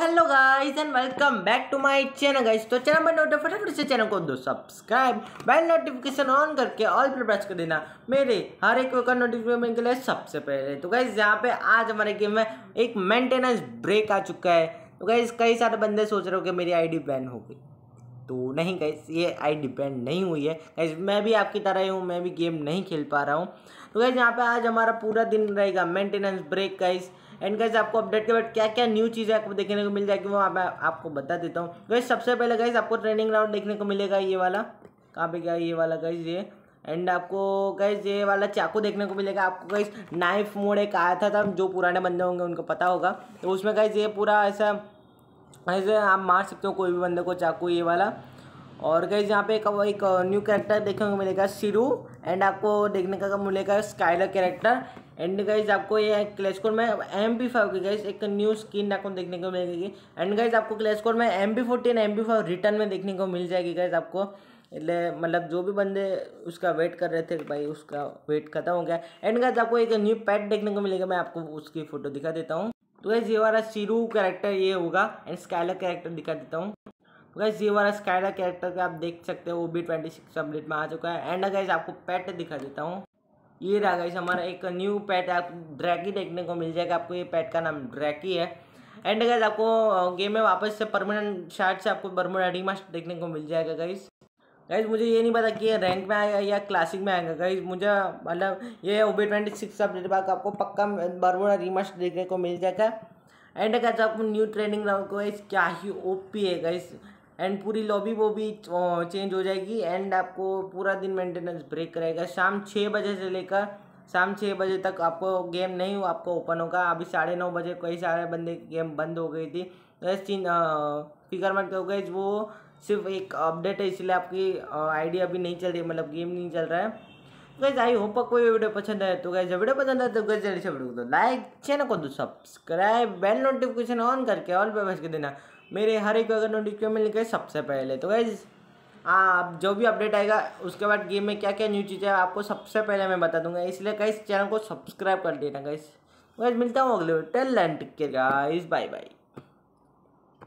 hello guys and welcome back to my channel guys तो channel पर नोट फटाफट से चैनल को दो सब्सक्राइब बेल नोटिफिकेशन ऑन करके ऑल पर प्रेस कर देना मेरे हर एक का नोटिफिकेशन के लिए सबसे पहले तो गाइस यहाँ पे आज हमारे गेम में एक मेंटेनेंस ब्रेक आ चुका है तो गाइस कई सारे बंदे सोच रहे हो कि मेरी आई बैन हो गई तो नहीं गाइस ये आई बैन नहीं हुई है गाइस मैं भी आपकी तरह ही हूँ मैं भी गेम नहीं खेल पा रहा हूँ तो गाइस यहाँ पर आज हमारा पूरा दिन रहेगा maintenance break guys and guys आपको अपडेट के बाद क्या क्या न्यू चीज़ें आपको देखने को मिल जाएगी वो मैं आपको बता देता हूँ गैस सबसे पहले गैस आपको ट्रेनिंग राउंड देखने को मिलेगा ये वाला कहाँ पे गया ये वाला गैस ये एंड आपको गैस ये वाला चाकू देखने को मिलेगा आपको गैस नाइफ मोड एक आया था, था जो पुराने बंदे होंगे उनको पता होगा तो उसमें गैस ये पूरा ऐसा ऐसे आप मार सकते हो कोई भी बंदे को चाकू ये वाला और गई यहाँ पे एक, एक न्यू uh, कैरेक्टर देखने को मिलेगा सिरू एंड आपको देखने का मिलेगा स्काइलर कैरेक्टर एंड गाइज आपको ये क्लेस्कोर में एम बी फाइव की गाइज एक न्यू स्किन आपको देखने को मिलेगी एंड गाइज आपको क्लेस्कोर में M B fourteen M B five return में देखने को मिल जाएगी गाइज आपको इसलिए मतलब जो भी बंदे उसका वेट कर रहे थे भाई उसका वेट खत्म हो गया एंड गाइज आपको एक न्यू पैट देखने को मिलेगा मैं आपको उसकी फ़ोटो दिखा देता हूँ तो ये वाला सिरू कैरेक्टर ये होगा एंड स्काइलर कैरेक्टर दिखा देता हूँ गैस ये वाला स्काइडा कैरेक्टर का आप देख सकते हो वो भी ट्वेंटी सिक्स अपडेट में आ चुका है एंड गैस आपको पेट दिखा देता हूँ ये रहा गैस हमारा एक न्यू पेट आपको ड्रैकी देखने को मिल जाएगा आपको ये पेट का नाम ड्रैकी है एंड गैस आपको गेम में वापस से परमानेंट शार्ट से आपको बर्मुडा डिमास्ट देखने को मिल जाएगा गाइस गाइज मुझे ये नहीं पता कि ये रैंक में आएगा या क्लासिक में आएगा गाइज मुझे मतलब ये ओबी ट्वेंटी सिक्स अपडेट बाद आपको पक्का बर्बोड़ा रिमस्ट देखने को मिल जाएगा एंड गाइज आपको न्यू ट्रेनिंग ग्राउंड को गाइज क्या ही ओपी है गाइस एंड पूरी लॉबी वो भी चेंज हो जाएगी एंड आपको पूरा दिन मेंटेनेंस ब्रेक रहेगा शाम छः बजे से लेकर शाम छः बजे तक आपको गेम नहीं हो आपको ओपन होगा अभी साढ़े नौ बजे कई सारे बंदे गेम बंद हो गई थी बस तो चीन फिकर मत करो गए वो सिर्फ एक अपडेट है इसलिए आपकी आइडिया अभी नहीं चल रही मतलब गेम नहीं चल रहा है गैस आई होप आपको ये वीडियो पसंद आए तो गैस जब वीडियो पसंद आए तो गैस जल्दी से वीडियो को लाइक चैनल को दो सब्सक्राइब बेल नोटिफिकेशन ऑन करके ऑल पे बस के देना मेरे हर एक अगर नोटिफिकेशन मिल गए सबसे पहले तो गाइज आप जो भी अपडेट आएगा उसके बाद गेम में क्या क्या न्यू चीज़ें आपको सबसे पहले मैं बता दूंगा इसलिए गाइस चैनल को सब्सक्राइब कर देना गाइस तो मिलता हूँ अगले टेल एंड टिक गाइस बाय बाय